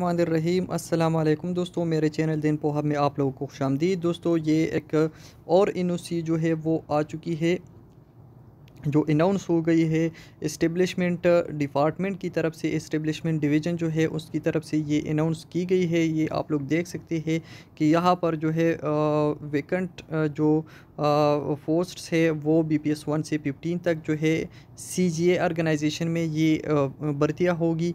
रहीम अस्सलाम दोस्तों मेरे चैनल दिन पोहा में आप लोगों को खुश दोस्तों ये एक और एन जो है वो आ चुकी है जो अनाउंस हो गई है इस्टेब्लिशमेंट डिपार्टमेंट की तरफ से इस्टेब्लिशमेंट डिवीज़न जो है उसकी तरफ से ये अनाउंस की गई है ये आप लोग देख सकते हैं कि यहाँ पर जो है वेकेंट जो पोस्ट है वो बी पी एस वन से फिफ्टीन तक जो है सी जी ए ऑर्गेनाइजेशन में ये भर्तियाँ होगी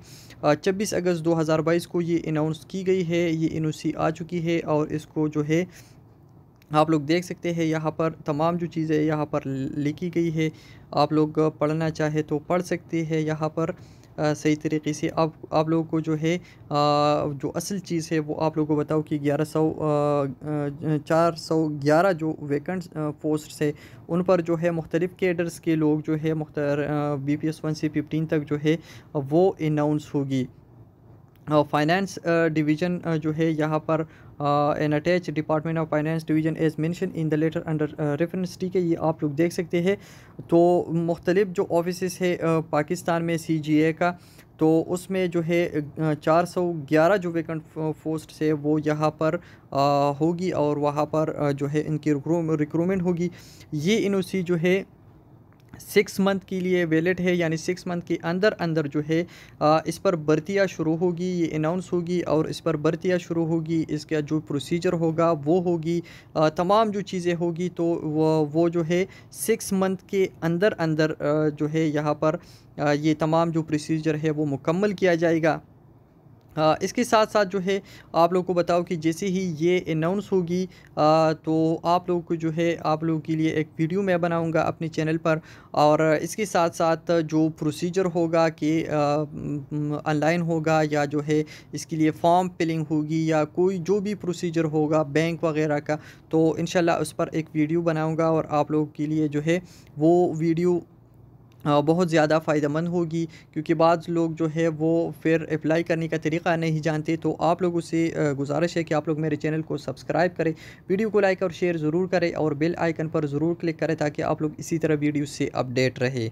छब्बीस अगस्त दो हज़ार बाईस को ये अनाउंस की गई है ये एन ओ सी आ चुकी है और इसको जो है आप लोग देख सकते हैं यहाँ पर तमाम जो चीज़ें यहाँ पर लिखी गई है आप लोग पढ़ना चाहे तो पढ़ सकते हैं यहाँ पर आ, सही तरीके से आप आप लोगों को जो है आ, जो असल चीज़ है वो आप लोगों को बताओ कि ग्यारह सौ चार सौ ग्यारह जो वैकेंट पोस्ट है उन पर जो है मुख्तलिफ़ केडर्स के लोग जो है मुख्तर बी पी एस वन से फिफ्टीन तक जो है वो अनाउंस होगी फाइनेंस डिवीज़न uh, uh, जो है यहाँ पर an attached department of finance division as mentioned in the letter under reference ठीक है ये आप लोग देख सकते हैं तो मुख्तलिफ जो ऑफिस है uh, पाकिस्तान में सी जी ए का तो उसमें जो है चार सौ ग्यारह जो वेकेंट पोस्ट से वो यहाँ पर होगी और वहाँ पर जो है इनकी रिक्रूमेंट होगी ये इन जो है सिक्स मंथ के लिए वेलेट है यानी सिक्स मंथ के अंदर अंदर जो है आ, इस पर बर्तियाँ शुरू होगी ये अनाउंस होगी और इस पर बर्तियाँ शुरू होगी इसका जो प्रोसीजर होगा वो होगी आ, तमाम जो चीज़ें होगी तो वो, वो जो है सिक्स मंथ के अंदर अंदर आ, जो है यहाँ पर ये तमाम जो प्रोसीजर है वो मुकम्मल किया जाएगा हाँ, इसके साथ साथ जो है आप लोग को बताओ कि जैसे ही ये अनाउंस होगी तो आप लोग को जो है आप लोगों के लिए एक वीडियो मैं बनाऊंगा अपने चैनल पर और इसके साथ साथ जो प्रोसीजर होगा कि ऑनलाइन होगा या जो है इसके लिए फॉर्म फिलिंग होगी या कोई जो भी प्रोसीजर होगा बैंक वगैरह का तो इन उस पर एक वीडियो बनाऊँगा और आप लोगों के लिए जो है वो वीडियो बहुत ज़्यादा फ़ायदेमंद होगी क्योंकि बाद लोग जो है वो फिर अप्लाई करने का तरीका नहीं जानते तो आप लोग उसे गुजारिश है कि आप लोग मेरे चैनल को सब्सक्राइब करें वीडियो को लाइक और शेयर ज़रूर करें और बेल आइकन पर ज़रूर क्लिक करें ताकि आप लोग इसी तरह वीडियो से अपडेट रहे